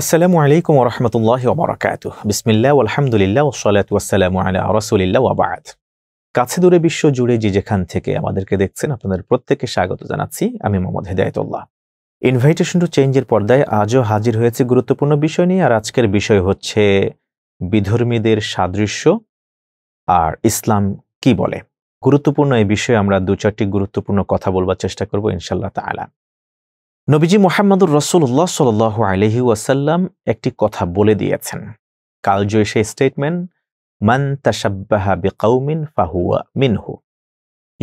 আসসালামু আলাইকুম রহমতুল্লাহ ওবরাকাত বিসমিল্লা আলহামদুলিল্লাহ ওসলাত ওয়াসালাম আলা রসুলিল্লা ওবায়াত কাছে দূরে বিশ্ব জুড়ে যে যেখান থেকে আমাদেরকে দেখছেন আপনাদের প্রত্যেককে স্বাগত জানাচ্ছি আমি মোহাম্মদ হেদায়তুল্লাহ ইনভাইটেশন টু চেঞ্জের পর্দায় আজও হাজির হয়েছে গুরুত্বপূর্ণ বিষয় নিয়ে আর আজকের বিষয় হচ্ছে বিধর্মীদের সাদৃশ্য আর ইসলাম কি বলে গুরুত্বপূর্ণ এই বিষয়ে আমরা দু চারটি গুরুত্বপূর্ণ কথা বলবার চেষ্টা করব ইনশাল্লাহ তালা নবীজি মোহাম্মদুর রসুল্লাহ সাল আলহি ওয়াসাল্লাম একটি কথা বলে দিয়েছেন কালজয় সেই স্টেটমেন্ট মান তাসাব্বাহা ফাহুয়া মিনহু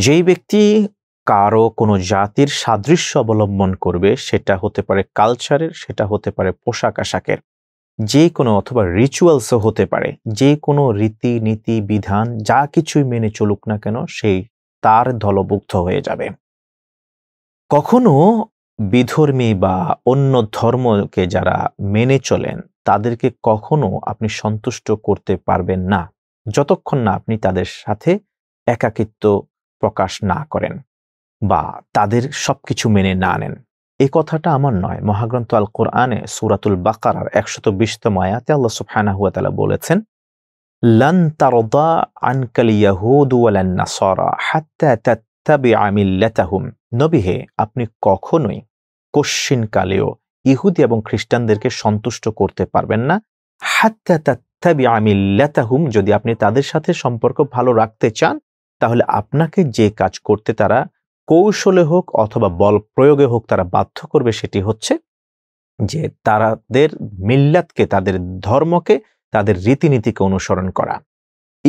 যেই ব্যক্তি কারো কোনো জাতির সাদৃশ্য অবলম্বন করবে সেটা হতে পারে কালচারের সেটা হতে পারে পোশাক আশাকের যে কোনো অথবা রিচুয়ালসও হতে পারে যে কোনো রীতি নীতি বিধান যা কিছুই মেনে চলুক না কেন সেই তার দলভুক্ত হয়ে যাবে কখনো বিধর্মী বা অন্য ধর্মকে যারা মেনে চলেন তাদেরকে কখনো আপনি সন্তুষ্ট করতে পারবেন না যতক্ষণ না আপনি তাদের সাথে একাকিত্ব প্রকাশ না করেন বা তাদের সবকিছু মেনে না নেন এ কথাটা আমার নয় মহাগ্রন্থ আল কোরআনে সুরাতুল বাকারার একশত বিশতম আয়াতে আল্লাহ সুফানা হুয়া তালা বলেছেন লন তারদা আনকাল ইয়াহুদ ওয়ালান হাত্তা তাত্তাবি আমিল্লাতাহুম আপনি কখনোই কালেও ইহুদি এবং খ্রিস্টানদেরকে সন্তুষ্ট করতে পারবেন না হাত্তা যদি আপনি তাদের সাথে সম্পর্ক ভালো রাখতে চান তাহলে আপনাকে যে কাজ করতে তারা কৌশলে হোক অথবা বল প্রয়োগে হোক তারা বাধ্য করবে সেটি হচ্ছে যে তারাদের মিল্লাতকে তাদের ধর্মকে তাদের রীতিনীতিকে অনুসরণ করা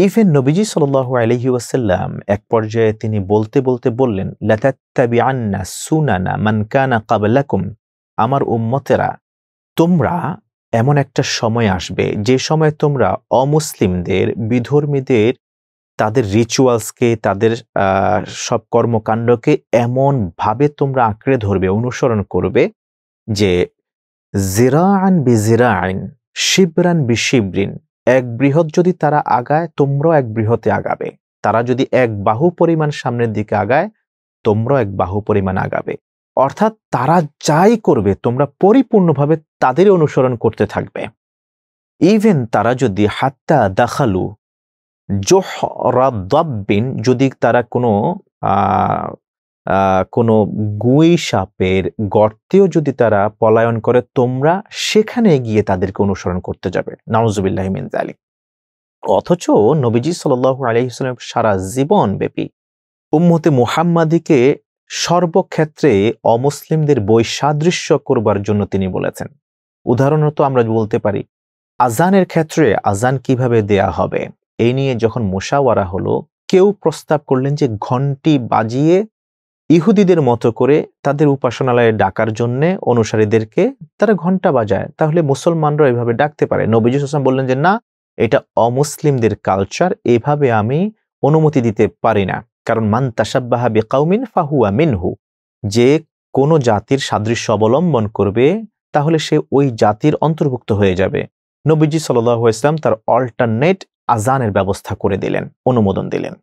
ইফেন নবীজি সাল্লাহ আলহি ওয়াসাল্লাম এক পর্যায়ে তিনি বলতে বলতে বললেন লতাত্তাবিআনা আন্না সুনানা মানকানা কাবলাকুম আমার উম্মতেরা তোমরা এমন একটা সময় আসবে যে সময় তোমরা অমুসলিমদের বিধর্মীদের তাদের রিচুয়ালসকে তাদের সব কর্মকাণ্ডকে এমনভাবে তোমরা আঁকড়ে ধরবে অনুসরণ করবে যে জিরা আন বি জিরা আইন শিবরান বি শিবরিন এক বৃহৎ যদি তারা আগায় তোমরাও এক বৃহতে আগাবে তারা যদি এক বাহু পরিমাণ সামনের দিকে আগায় তোমরাও এক বাহু পরিমাণ আগাবে অর্থাৎ তারা যাই করবে তোমরা পরিপূর্ণভাবে তাদের অনুসরণ করতে থাকবে ইভেন তারা যদি হাত্তা দাখালু জোহরাদ্দাব্বিন যদি তারা কোনো কোনো গুই সাপের গর্তেও যদি তারা পলায়ন করে তোমরা সেখানে গিয়ে তাদেরকে অনুসরণ করতে যাবে নওয়াজুবিল্লাহ আলী অথচ নবীজি সাল আলহিসাম সারা জীবন ব্যাপী উম্মতে মুহাম্মাদিকে সর্বক্ষেত্রে অমুসলিমদের বৈসাদৃশ্য করবার জন্য তিনি বলেছেন উদাহরণত আমরা বলতে পারি আজানের ক্ষেত্রে আজান কিভাবে দেয়া হবে এই নিয়ে যখন মোশাওয়ারা হলো কেউ প্রস্তাব করলেন যে ঘন্টি বাজিয়ে ইহুদিদের মতো করে তাদের উপাসনালয়ে ডাকার জন্য অনুসারীদেরকে তারা ঘন্টা বাজায় তাহলে মুসলমানরা এভাবে ডাকতে পারে নবীজ হোসেন বললেন যে না এটা অমুসলিমদের কালচার এভাবে আমি অনুমতি দিতে পারি না কারণ মান তাসাব্বাহাবি কাউমিন ফাহুয়া মিনহু যে কোনো জাতির সাদৃশ্য অবলম্বন করবে তাহলে সে ওই জাতির অন্তর্ভুক্ত হয়ে যাবে নবীজি সাল্লাহ ইসলাম তার অল্টারনেট আজানের ব্যবস্থা করে দিলেন অনুমোদন দিলেন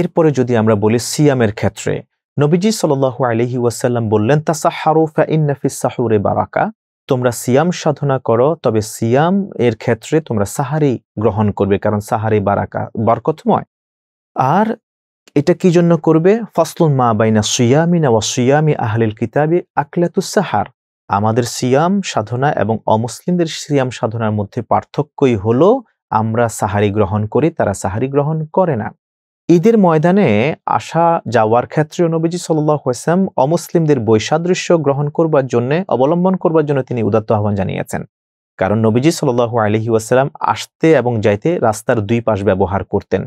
এরপরে যদি আমরা বলি সিয়ামের ক্ষেত্রে নবীজি সাল্লাহ আলহি ওয়াসাল্লাম বললেন তাসাহারু ফাইন্নাফিসাহুরে বারাকা তোমরা সিয়াম সাধনা করো তবে সিয়াম এর ক্ষেত্রে তোমরা সাহারি গ্রহণ করবে কারণ সাহারি বারাকা বরকতময় আর এটা কি জন্য করবে ফসলুন মা বাইনা সুয়ামি না সুয়ামি আহলিল কিতাবি আকলাতু সাহার আমাদের সিয়াম সাধনা এবং অমুসলিমদের সিয়াম সাধনার মধ্যে পার্থক্যই হলো আমরা সাহারি গ্রহণ করি তারা সাহারি গ্রহণ করে না ঈদের ময়দানে আসা যাওয়ার ক্ষেত্রে নবীজি সাল্লাহ হোসেম অমুসলিমদের বৈসাদৃশ্য গ্রহণ করবার জন্য অবলম্বন করবার জন্য তিনি উদাত্ত আহ্বান জানিয়েছেন কারণ নবীজি সাল্লাহ আলহি ওয়াসালাম আসতে এবং যাইতে রাস্তার দুই পাশ ব্যবহার করতেন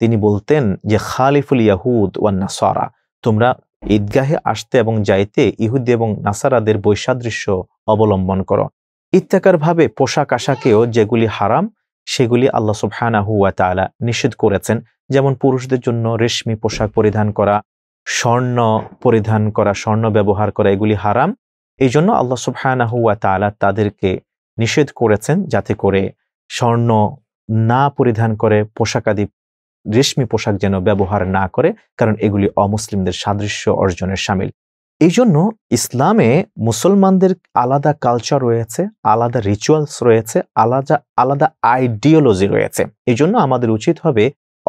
তিনি বলতেন যে খালিফুল ইয়াহুদ ওয়ান নাসারা তোমরা ঈদগাহে আসতে এবং যাইতে ইহুদি এবং নাসারাদের বৈসাদৃশ্য অবলম্বন করো ভাবে পোশাক আশাকেও যেগুলি হারাম সেগুলি আল্লাহ সুবহানা হুয়া তালা নিষেধ করেছেন যেমন পুরুষদের জন্য রেশমি পোশাক পরিধান করা স্বর্ণ পরিধান করা স্বর্ণ ব্যবহার করা এগুলি হারাম এই জন্য আল্লাহ সুবহানা হুয়া তালা তাদেরকে নিষেধ করেছেন যাতে করে স্বর্ণ না পরিধান করে পোশাকাদি রেশমি পোশাক যেন ব্যবহার না করে কারণ এগুলি অমুসলিমদের সাদৃশ্য অর্জনের সামিল এই জন্য ইসলামে মুসলমানদের আলাদা কালচার রয়েছে আলাদা রিচুয়ালস রয়েছে আলাদা আলাদা আইডিওলজি রয়েছে এই জন্য আমাদের উচিত হবে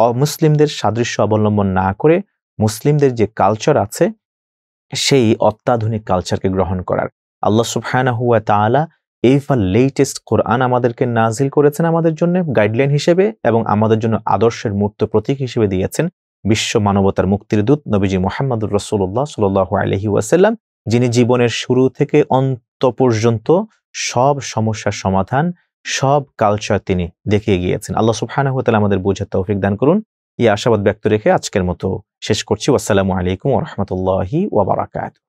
অমুসলিমদের সাদৃশ্য অবলম্বন না করে মুসলিমদের যে কালচার আছে সেই অত্যাধুনিক কালচারকে গ্রহণ করার আল্লাহ সুফায়না হুয়া তালা এই ফার লেটেস্ট কোরআন আমাদেরকে নাজিল করেছেন আমাদের জন্য গাইডলাইন হিসেবে এবং আমাদের জন্য আদর্শের মূর্ত প্রতীক হিসেবে দিয়েছেন বিশ্ব মানবতার মুক্তির দূত নবীজি মোহাম্মদুর রসুল্লাহ সাল্লাহ আলহি ওয়াসাল্লাম যিনি জীবনের শুরু থেকে অন্ত পর্যন্ত সব সমস্যার সমাধান সব কালচার তিনি দেখিয়ে গিয়েছেন আল্লাহ সুবহানাহু ওয়া আমাদের বোঝার তৌফিক দান করুন এই আশাবাদ ব্যক্ত রেখে আজকের মতো শেষ করছি আসসালামু আলাইকুম ওয়া ওবরাকাত